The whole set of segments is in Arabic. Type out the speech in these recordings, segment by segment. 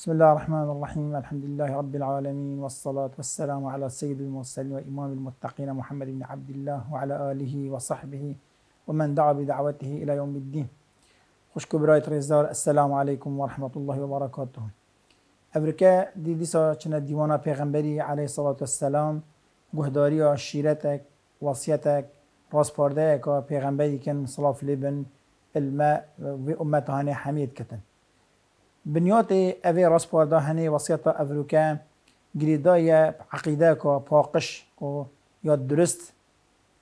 بسم الله الرحمن الرحيم الحمد لله رب العالمين والصلاة والسلام على سيد المرسلين وإمام المتقين محمد بن عبد الله وعلى آله وصحبه ومن دعا بدعوته إلى يوم الدين خوشكو برايت ريزار السلام عليكم ورحمة الله وبركاته أمريكا دي ديسا چند ديوانا پیغمبري عليه الصلاة والسلام قهداري شیرتک وصيتك راس پاردهك پیغمبری كان صلاف لبن الماء وامتهاني حميد كتن بنيات أبي راسبار ده هني وصية أفروكا جريدايا عقيدة كو باقش كو ياد درست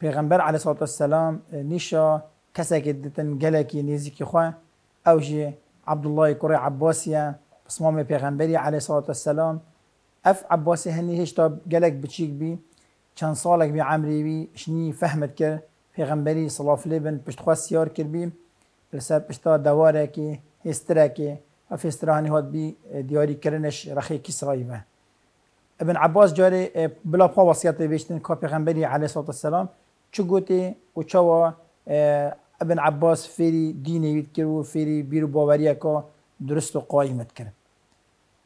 پیغمبر علیه الصلاة السلام نشا کسی که دیتن گلکی نزدیکی خواه او جی عبدالله کره عباسیه بسمام پیغمبری علیه الصلاة السلام اف عباسی هنی هشتا گلک بچیک بی چند سالک بی عمری بی شنی فهمت کر پیغمبری صلاف لبن پشت خواه سیار کر بی پلسر پشتا دواره که هستره که افي استراني هات بي دياري كرنش رخي كسرائيفه ابن عباس جاري اه، بلا بخوا وصيته بيشتن كو پیغمبري عليه الصلاه والسلام چگوتي و چوا اه، ابن عباس فيري ديني بيت كرو فيري بيرو باوريه كا درست و قائمت كرن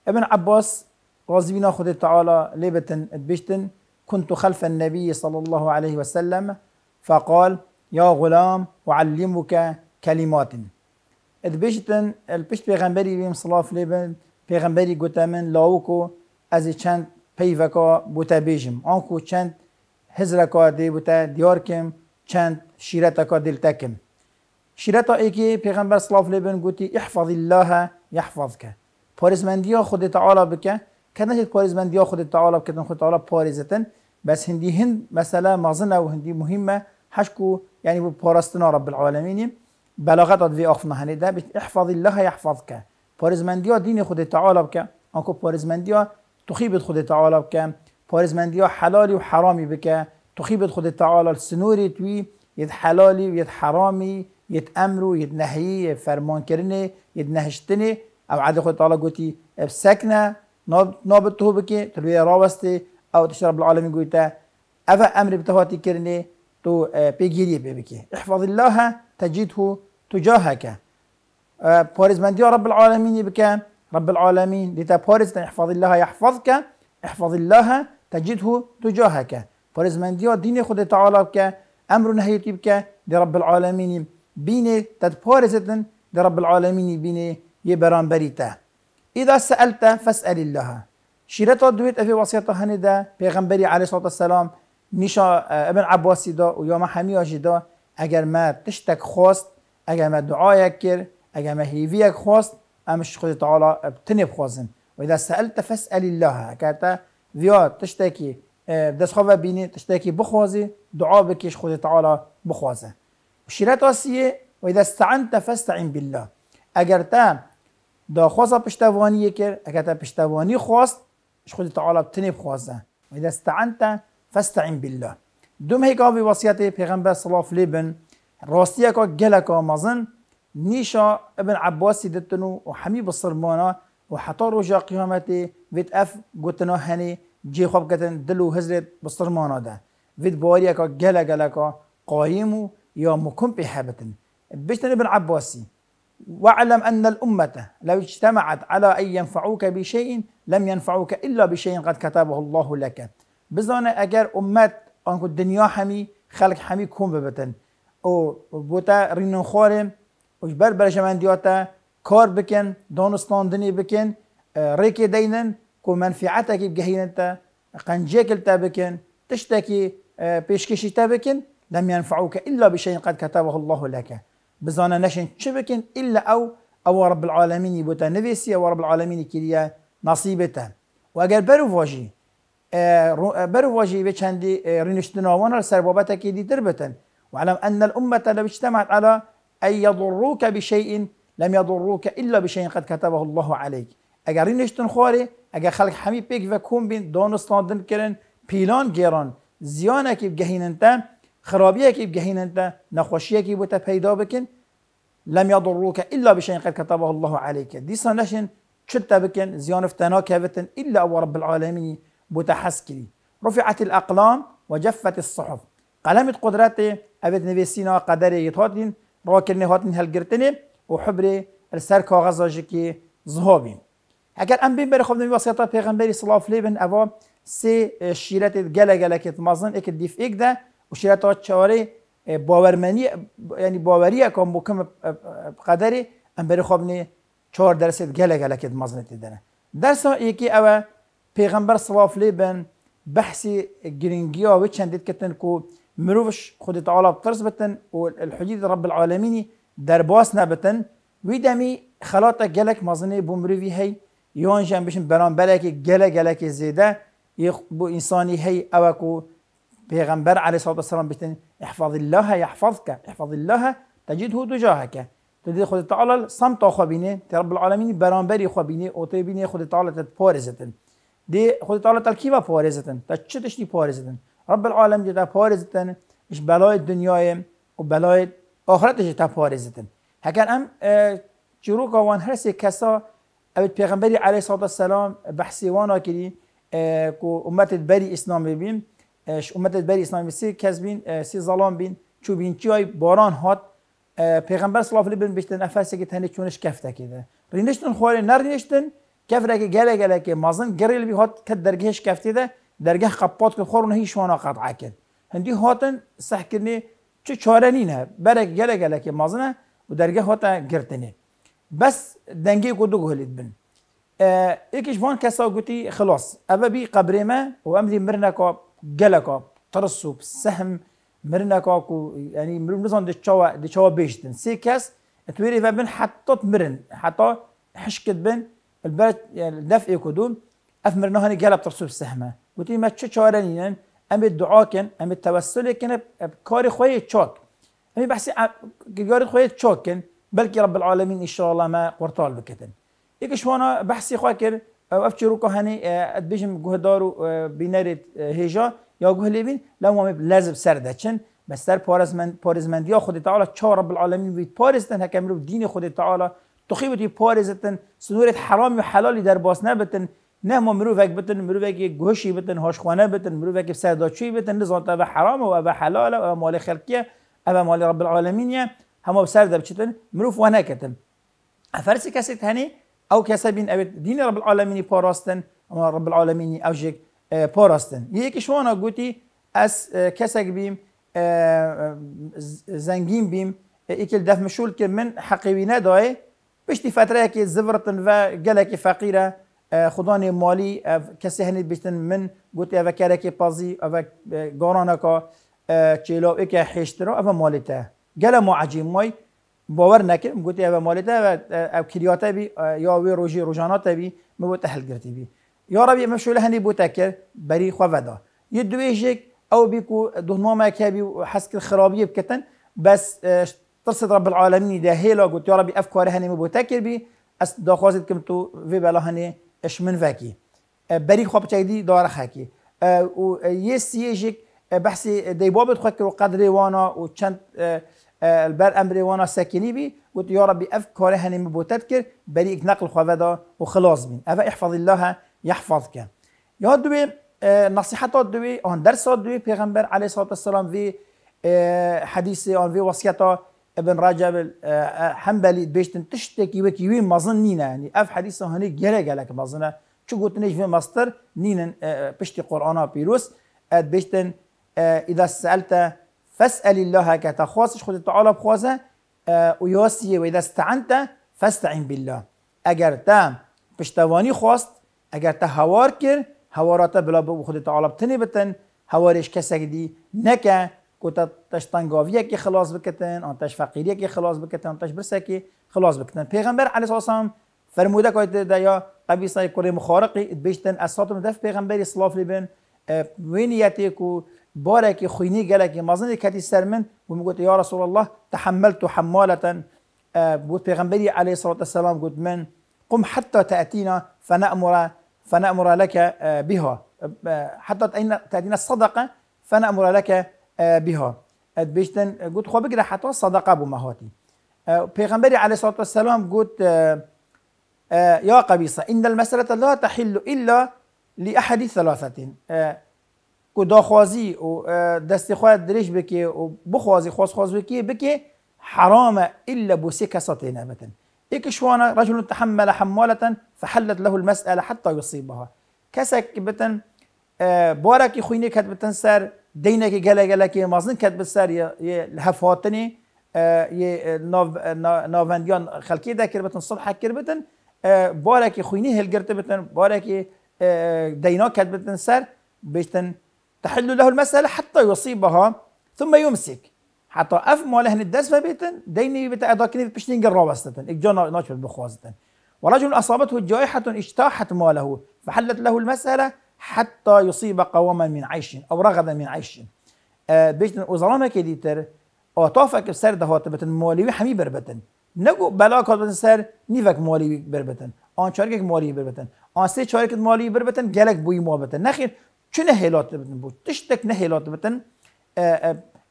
ابن عباس رضي الله خود تعالى لبتن بيشتن كنت خلف النبي صلى الله عليه وسلم فقال يا غلام أعلمك كلمات ادبشتن الپشت پیغمبری بیم صلاف لیبن پیغمبری گوتمن لاوکو از چند پیوکا بوتا آنکو چند هزرکا دی بوتا دیار چند شیرتکا دلتا کم شیرتا ای که پیغمبر صلاف لیبن گوتی احفظ الله یحفظ که پارزمندی ها خود تعالی بکه که نشید پارزمندی ها خود تعالی بکتن خود تعالی پارزتن بس هندی هند مثلا مازنه و هندی مهمه هشکو یعنی بو پارستنا رب العالمینیم بلاغت وی آخف مهنه ده بیت احفظ الله که پارزمندی ها دین خود تعالی بکه آنکو پارزمندی ها تخیبت خود تعالی بکه پارزمندی ها حلالی و حرامی بکن تخيبت خود تعالی سنوری توی توي حلالی و ويد حرامی يد امر ويد نهي فرمان کرنه يد نهشتنه او عده خود تعالی گوتی اب سکنه نابد تو بکه تلوی راوسته او تشرب العالمی گویتا افا امر بتهاتي کرنه تو اه، بيجيري بکه احفظ الله تجده تجاهك آه، من دي رب العالمين بك رب العالمين لتا لتبارز احفظ الله يحفظك احفظ الله تجده تجاهك من دي دين خود تعالى بك امر نهيتي بك دي رب العالمين بيني دي رب العالمين بيني يبران بريتا إذا سألت فاسأل الله شيرتا دويت أفي وصيتها هندا پیغمبري عليه الصلاة والسلام نشا آه، ابن عباس دا ويوم حمي دا اگر ما تشتك خوست اگر ما دعایک کرد اگر ما هیویک خواست امش خود تعالی ابتنی بخوازن و اذا سألت فاسأل الله اگر تا ویا تشتکی اه، دست خواه بینی تشتاکی بخوازی دعا بکش خود تعالی بخوازه شیرت آسیه و اذا استعنت فاستعن بالله اگر تا دا خواست پشتوانی کرد اگر تا پشتوانی خواست اش خود تعالی بتنی بخوازه و اذا استعنت فاستعن بالله دوم هيك في وصيتي بيغنبا صلاف ليبن گل اکا مزن نيشا ابن عباس دتنو وحمي بصرمانا حتا روجا قيامتي فيت اف قلتنا هنی جي خواب كتن دلو هزرت بصرمانا ده گل باريكا اکا قایمو قايمو مکم پی حبتن بشتن ابن عباسی واعلم أن الأمة لو اجتمعت على أن ينفعوك بشيء لم ينفعوك إلا بشيء قد كتبه الله لك بزانا أجر أمت أنك الدنيا حمي خلق حمي كون ببتن او بوتا رینو خورم او بر برشمان دیاتا کار بکن دنی بکن اه، ريكي کی كو منفعتك بجهين انت قنجيك التا بكن تشتكي اه، بيشكشي تابكن لم ينفعوك الا بشيء قد كتبه الله لك بزانا نشن شبكن الا او او رب العالمين يبوتا نفسي او رب العالمين كليا نصيبتا واجل برو فاجي اه، برو فاجي بچندي رينشتنا وانا سربابتا بابتك دي تربتن واعلم أن الأمة لو اجتمعت على أن يضروك بشيء لم يضروك إلا بشيء قد كتبه الله عليك اگر نشتن خوري اگر خلق حمي بيك و بين دون ستاندن كرن بيلان جيران زيان که بگهینن انت خرابي که بگهینن انت نخوشي که بوتا پیدا بكن لم يضروك إلا بشيء قد كتبه الله عليك دي سنشن شتا بكن زيان افتنا كافتن إلا أو رب العالمين بوتا بتحسكري رفعت الأقلام وجفت الصحف قلمت قدرته اوید نویسینا قدره ایت هاتین راکرنه هاتین هل گرتنه و حبره السر کاغذ که زهابین اگر ام بین بر خودم وصیت پیغمبری صلی الله علیه اوا سه شیرت گله گله که مازن اک دیف ایک ده و شیرت چاره باورمنی یعنی باوریه کم بکم قدری ام بر خودم چهار درصد گله گله که مازن درس یکی اوا پیغمبر صلی الله بن، بحثی و چندید کتن کو مروش خود تعالى بترس بتن والحجيد رب العالمين در نبتن بتن ويدمي خلاطة جلك مظنة بمروفي هي يوان جان بشن بران بلك جلا جلك زيدة بو إنساني هي أوكو بيغمبر عليه الصلاة والسلام بتن احفظ الله يحفظك احفظ الله تجده تجاهك تدي خود تعالى صمت خبينه رب العالمين بران بري خبينه وطيبينه خود تعالى تتبارزتن دي خود تعالى تلكيبه بارزتن تشتشني بارزتن رب العالم جدا پارزتن اش بلای دنیای و بلای آخرتش جدا پارزتن هکن ام چروک وان هر سه کسا اوید پیغمبری علیه صلی السلام بحثی وانا کری که امت بری اسلام ببین اش امت بری اسلام بی سی کس بین سی ظلام بین چو بین چی باران هات پیغمبر صلی الله علیه بین بیشتر نفسی که تنه چونش کفته کده رینشتن خواره نر کفره که گله گله که مازن گریل بی هات کد درگهش کفته ده دەرگە خەپات که خورن هیچ شوانە قطع کرد هندی هاتن سەحکردنی چ چارە برک بەرە گەلە که مازنە و دەرگە هاتە گرتنێ بس دنگی و دوگوهلت بن یکیش وان کەسا گوتی خلاص اوه بی قبری ما و ئەملی مرنەکە گەلەکە ترس و سەهم مرنەکە و ینی مرم بزان دچەوە بیشتن سێ کس توێری و بن حتت مرن حتا حشکت بن البرد دەف ئێ کدوم ئەف مرنەهانی گەلە ترس و سەحمە گوتی ما چه چاره نینن یعنی ام دعا کن ام توسل کن کار خوی چاک ام بحثی گیار خوی چاک کن بلکه رب العالمین ان شاء الله ما قرطال بکتن یک وانا بحثی خواه کرد او افچه رو که هنی اد بیشم گوه دارو بینرید هیجا یا گوه لیبین لما لازم سر دچن بس در پارزمند یا خود تعالی چا رب العالمین بید پارزتن حکم رو دین خود تعالی تخیبتی پارزتن سنورت حرام و حلالی در باس نبتن نه ما مروفک بتن مروفک گوشی بتن هاشخوانه بتن مروفک سرداچی بتن نزانت او حرام و او حلال و مال خلقیه او مال رب العالمین یه همه سرده بچتن مروف و نکتن افرس کسی هنی او کسی بین او دین رب العالمینی پاراستن اما رب العالمینی او جک اه، پاراستن یکی شوانا گوتی از اه، کسک بیم اه، زنگین بیم ایکل دف مشول که من حقیبی ندای پشتی فتره که زورتن و گلک فقیره خدان مالی او کسی هنید بیشتن من گوتی او کرکی پازی او گارانه که چیلو ای که حشترا او مالی ته گل عجیب مای باور نکرم گوتی او مالی ته او کریاته بی یا وی روژی روژاناته بی مبو تحل گرتی بی یا ربی مشول هنی بوده کرد بری خوادا یه دویجک او بیکو که بی حس کر خرابی بکتن بس ترصد رب العالمين ده هيلا قلت يا ربي هنی هني مبتكر بي اس دا خواست كمتو في بلا هنی اشمن فاكي أه، بريد خواب أه، أه، دي دار خاكي يس يجيك دي ديبوبت خوك وقدري وانا وشنت البر امري وانا ساكني بي قلت يا ربي افكاري هني بوتذكر بري نقل خو خوافدا وخلاص من افا احفظ الله يحفظك يا دوي نصيحات دوي اون درس دوي پیغمبر عليه الصلاه والسلام في حديثي اون في وصيته ابن رجب آه، آه، حنبلي بيشتن تشتكي وين مظن نينا يعني اف حديثه هني جرى قالك مظنه شو قلت نيش في مصدر نينا آه، بشتي قرانا بيروس اد بيشتن اذا سالت فاسال الله كتخواصش خد تعالى بخوازه وياسي واذا استعنت فاستعن بالله اگر تا پشتوانی خواست اگر تا هوار کرد هوارات بلا بخود تعالی بتنی بتن هوارش کسی دی نکه كوتا تاش تنگاویه که خلاص بكتن آن تاش فقيريا كي خلاص بكتن آن تاش برسه خلاص بكتن پیغمبر علي السلام فرموده که ده اه، یا قبيصا كوري مخارقي بيشتن اساتم دف پیغمبري صلاف لبن وینیتی كو باركي خويني گلكي مازن كاتي سرمن ومقول يا رسول الله تحملت حمالة اه، بود بيغمبري عليه الصلاة والسلام قلت من قم حتى تأتينا فنأمر فنأمر لك اه، بها حتى تأتينا الصدقة فنأمر لك آه، بها اد آه، بیشتن گوت آه، خو بگیره حتی صدقه بو مهاتی پیغمبر علیه الصلاه و قلت گوت یا ان المساله لا تحل الا لاحد ثلاثه کو داخوازی و دست خواهد درش بکی و بخوازی خواز خواز بکی بکی حرام الا بو سه کساتی نبتن اكشوانا رجل تحمل حمالة فحلت له المسألة حتى يصيبها كسك بتن بارك خوينك هت بتن سر دینه که گله گله که مازن کت یه کەت بسەر هەفاتنی اه، ناڤندیان خەلکی دەکرد بتن سڵ حەکرد اه، بتن باره که خوینی هلگرتە بتن باره که دینا کت بتن سر بشتن تحل له المسألة حتى يصيبها ثم يمسك حتى اف مال هن الدس فبيتن ديني بتا اداكني بشتين قرا بستن اجانا ناش بخوازتن ورجل اصابته جائحة اجتاحت ماله فحلت له المسألة حتى يصيب قواما من عيش او رغدا من عيش آه، بيجن اوزرانا كديتر او توفك سر دهات بتن مولوي حمي بربتن نگو بلا کات بتن سر نيفك مولي بربتن آن چارك مولي بربتن آن سي چارك مولي بربتن گلک بوي موابتن نخير چون هيلات بتن بو تشتك نه هيلات بتن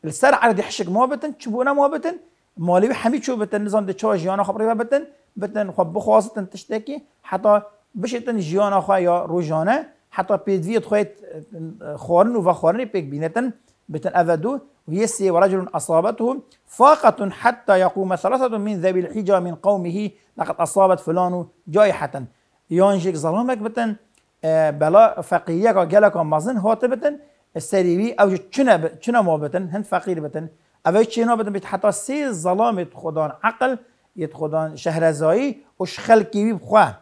السر آه، آه، عرض حشك موابتن چبونا موابتن مالی حمي چو بتن نزان ده چاج يانا خبري بتن بتن خب بخواستن تشتكي حتى بشتن جيانا خواه روجانه حتى بيدفي تخيت خورن وفخورن بيك بينتن بتن أفدو ويسي ورجل أصابته فاقة حتى يقوم ثلاثة من ذوي الحجة من قومه لقد أصابت فلان جائحة يونجيك ظلمك بتن آه، بلا فقيرك وجلك ومزن هوت بتن السريبي أو چنا چنا مو بتن هن فقير بتن أو چنا بتن بتحط حتى سي ظلامت خدان عقل يتخدان شهرزاي شهرزایی وش خلقی بخواه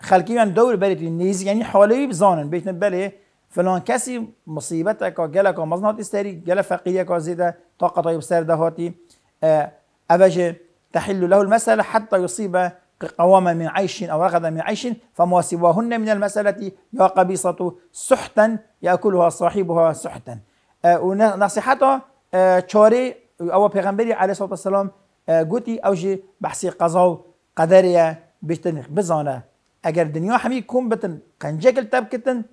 خلقی من دور برید نیز یعنی حالی بزانن بیتن بله فلان کسی مصیبت کا گله کا مزنات استری گله فقیه کا زیده طاقت های بسر دهاتی اه، اوجه تحل له المسألة حتى يصيب قواما من عيش أو رغدا من عيش فما سواهن من المسألة يا قبيصة سحتا يأكلها صاحبها سحتا اه، ونصيحته اه، چاره او پیغمبری علیه الصلاه والسلام گوتی اوجه بحسي قضا و قدریه بزانه اگر دنیا همی کم بتن قنجکل تب کتن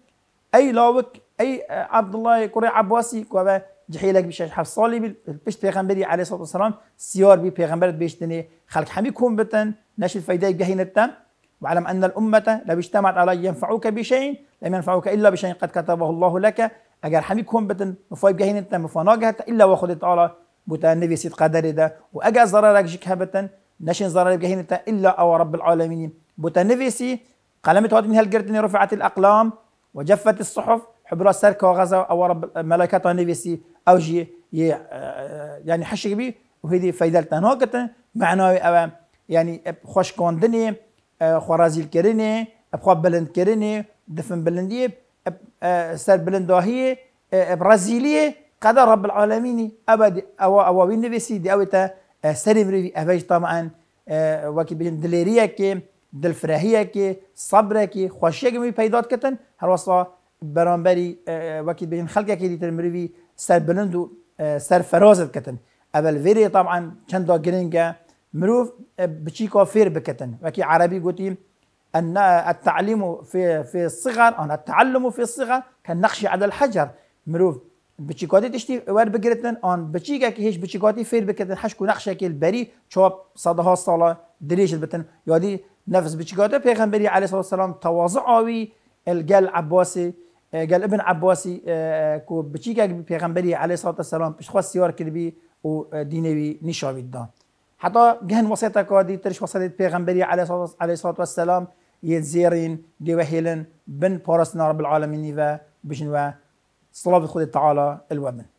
ای لاوک ای آه، عبدالله کره عباسی کو به جحیلک بیش هفت سالی پشت پیغمبری علیه الصلاه والسلام سیار بی پیغمبرت بیش دنی خلق همی کم بتن نشد فایده و علم ان الامه لو اجتمعت على ينفعوك بیشین لم ينفعوك الا بیشین قد كتبه الله لک اگر همی کم بتن مفای جهینتن تا الا وخذ تعالی بوتا نبي سيد قدر ده و اگر واجا ضررك بتن نشین نشن ضررك جهنتا الا او رب العالمین بوتانيفيسي قلمت هوت من هالجردني رفعت الأقلام وجفت الصحف حبر السرك وغزا أو رب ملكات نيفيسي أو جي آه، آه، يعني حشي بي وهذه فايدة نوكت معناوي يعني خوش كوندني آه، خرازي كرني بخوا بلند كرني دفن بلندية سر بلندوهية برازيلية قد رب العالمين أبد أو أو وين نيفيسي دي اوتا تا سري بريفي أفاج طبعا وكي بجن دليريا كي دل فرهیه دلفراهیەکێ سەبرێکی خۆشیێکمی پەیدادکردن هەروەسا بەرامبەری اه، وەکی بژین خەکێکی دیتر مروی سر بلند و کتن اول ئەبل طبعا چند دا گرنگە مرۆڤ اه، بچی فێر بکتن وکی عربی گوتی أن اه، التعليم في في الصغر انا التعلم في الصغر كالنقش على الحجر مروف بچیکاتی تشتی ور بگرتن آن بچیگه که هیچ بچیکاتی فیر بکردن حشکو نقشه که البری چاپ صدها سالا دریجت بتن یادی نفس بچگاده پیغمبری علیه الصلاه والسلام تواضع آوی الگل عباسی قال اه، ابن عباسي كو اه، بچيكا بيغمبري عليه الصلاه والسلام بش خواست سيار كربي وديني اه، دينوي نشاويد حتى جهن وسيطه كادي ترش وسيطه بيغمبري عليه عليه الصلاه والسلام يزيرين دي وهيلن بن بارسنا رب العالمين و بجنوا صلاه خود تعالى الومن